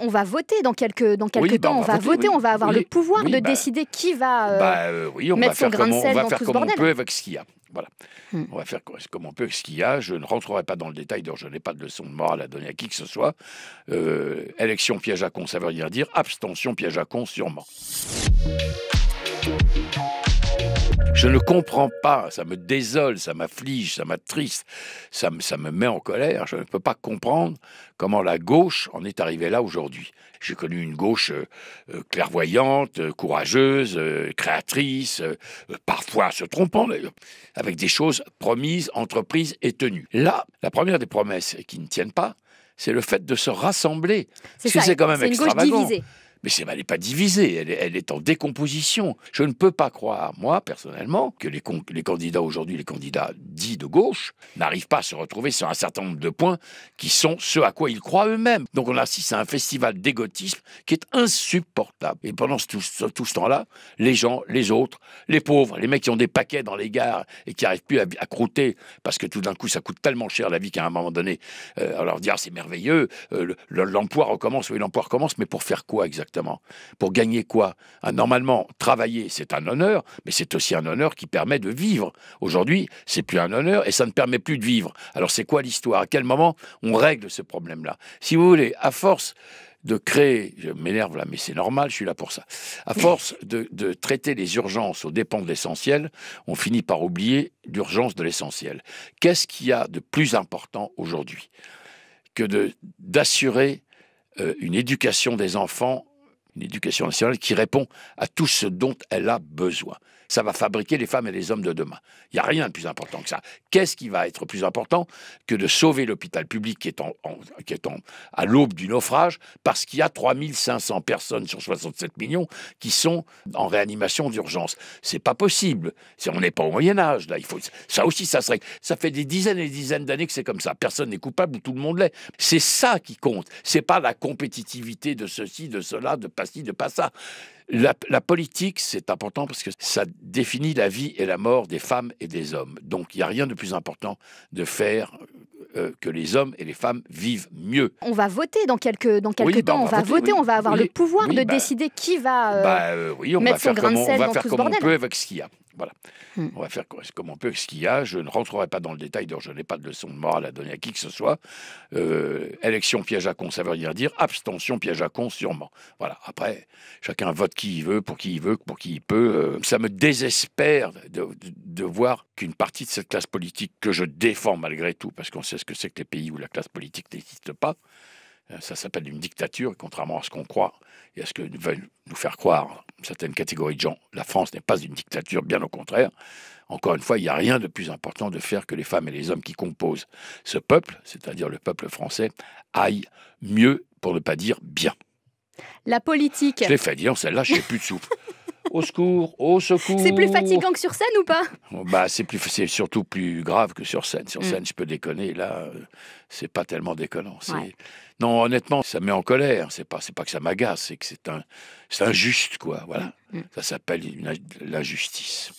On va voter dans quelques, dans quelques bah, temps, on, va voter, on va avoir le pouvoir de bah, décider qui va euh, bah, euh, on mettre va son grain de sel dans tout On peut avec ce qu'il y a. Voilà. Hmm. On va faire comme on peut avec ce qu'il y a. Je ne rentrerai pas dans le détail, d'ailleurs je n'ai pas de leçon de morale à donner à qui que ce soit. Euh, élection piège à con, ça veut rien dire. Abstention piège à con, sûrement. Je ne comprends pas, ça me désole, ça m'afflige, ça m'attriste, ça, me, ça me met en colère. Je ne peux pas comprendre comment la gauche en est arrivée là aujourd'hui. J'ai connu une gauche euh, euh, clairvoyante, euh, courageuse, créatrice, parfois se trompant avec des choses promises, entreprises et tenues. Là, la première des promesses qui ne tiennent pas, c'est le fait de se rassembler. C'est quand même extravagant. Mais elle n'est pas divisée, elle est, en décomposition. Je ne peux pas croire, moi, personnellement, que les, candidats aujourd'hui, les candidats dits de gauche, n'arrivent pas à se retrouver sur un certain nombre de points qui sont ceux à quoi ils croient eux-mêmes. Donc on assiste à un festival d'égotisme qui est insupportable. Et pendant tout, ce temps-là, les gens, les autres, les pauvres, les mecs qui ont des paquets dans les gares et qui n'arrivent plus à, croûter parce que tout d'un coup ça coûte tellement cher la vie qu'à un moment donné, alors euh, on leur dit ah, c'est merveilleux, euh, l'emploi recommence, oui l'emploi recommence, mais pour faire quoi exactement pour gagner quoi ah, Normalement, travailler, c'est un honneur, mais c'est aussi un honneur qui permet de vivre. Aujourd'hui, c'est plus un honneur et ça ne permet plus de vivre. Alors c'est quoi l'histoire À quel moment on règle ce problème-là Si vous voulez, à force de créer, je m'énerve là, mais c'est normal, je suis là pour ça. À force de, traiter les urgences aux dépens de l'essentiel, on finit par oublier l'urgence de l'essentiel. Qu'est-ce qu'il y a de plus important aujourd'hui que d'assurer euh, une éducation des enfants une éducation nationale qui répond à tout ce dont elle a besoin ça va fabriquer les femmes et les hommes de demain. Il n'y a rien de plus important que ça. Qu'est-ce qui va être plus important que de sauver l'hôpital public qui est, en, qui est en, à l'aube du naufrage parce qu'il y a 3500 personnes sur 67 millions qui sont en réanimation d'urgence C'est pas possible. on n'est pas au Moyen-Âge, là. Il faut, ça aussi, ça serait. Ça fait des dizaines et des dizaines d'années que c'est comme ça. Personne n'est coupable, tout le monde l'est. C'est ça qui compte. C'est pas la compétitivité de ceci, de cela, de pas ci, de pas ça. La, politique, c'est important parce que ça définit la vie et la mort des femmes et des hommes. Donc il n'y a rien de plus important de faire euh, que les hommes et les femmes vivent mieux. On va voter dans quelques, dans quelques bah, temps, on, va voter, on va avoir le pouvoir de bah, décider qui va euh, bah, euh, on mettre va faire son grain de sel tout On peut avec ce a. Voilà. Hmm. On va faire comme on peut ce qu'il y a. Je ne rentrerai pas dans le détail, d'ailleurs, je n'ai pas de leçon de morale à donner à qui que ce soit. Euh, élection piège à con, ça veut rien dire. Abstention piège à con, sûrement. Voilà. Après, chacun vote qui il veut, pour qui il veut, pour qui il peut. Euh, ça me désespère de, de voir qu'une partie de cette classe politique que je défends malgré tout, parce qu'on sait ce que c'est que les pays où la classe politique n'existe pas, euh, ça s'appelle une dictature, contrairement à ce qu'on croit et à ce que veulent nous faire croire certaines catégories de gens, la France n'est pas une dictature, bien au contraire. Encore une fois, il n'y a rien de plus important de faire que les femmes et les hommes qui composent ce peuple, c'est-à-dire le peuple français, aillent mieux, pour ne pas dire bien. La politique. Je fait dire, celle-là, je n'ai plus de souffle au secours, au secours. C'est plus fatigant que sur scène ou pas Bah c'est plus, c'est surtout plus grave que sur scène. Sur mm. scène, je peux déconner. Là, euh, c'est pas tellement déconnant. Non, honnêtement, ça me met en colère. C'est pas, c'est pas que ça m'agace, c'est que c'est un, c'est injuste quoi. Voilà, mm. ça s'appelle l'injustice.